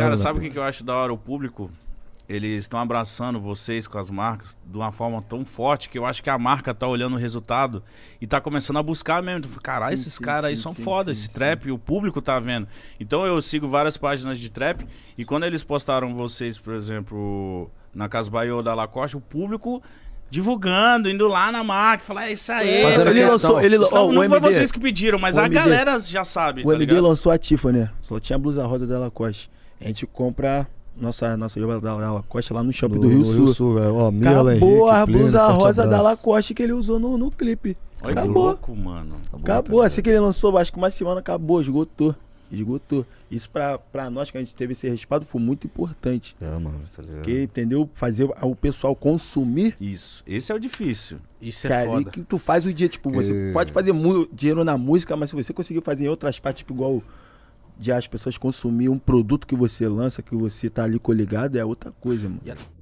Cara, sabe o que, eu acho da hora? O público, eles estão abraçando vocês com as marcas de uma forma tão forte que eu acho que a marca tá olhando o resultado e tá começando a buscar mesmo. Tipo, Caralho, esses caras aí são sim, foda, sim, esse trap, sim. o público tá vendo. Então eu sigo várias páginas de trap e quando eles postaram vocês, por exemplo, na Casbaiô da Lacoste, o público divulgando, indo lá na marca, falar, é isso aí. Tá ele lançou, ele, oh, não, não foi vocês que pediram, mas a MD, galera já sabe. O tá MD lançou a Tiffany, né? Só tinha a blusa rosa da Lacoste. A gente compra nossa, nossa joba da, da Lacoste lá no shopping do, do Rio, Sul. Rio Sul. velho. É, ó, Acabou a blusa rosa da Lacoste que ele usou no, no clipe. Olha acabou. Que louco, mano. Acabou. acabou. assim que ele lançou, acho que uma semana acabou, esgotou esgotou. Isso para nós que a gente teve esse respaldo foi muito importante. É, mano, tá ligado? Porque, entendeu? Fazer o pessoal consumir. Isso. Esse é o difícil. Isso é cara, foda. que tu faz o dia, tipo, você é. pode fazer muito dinheiro na música, mas se você conseguir fazer em outras partes, tipo, igual de as pessoas consumir um produto que você lança, que você tá ali coligado, é outra coisa, mano. É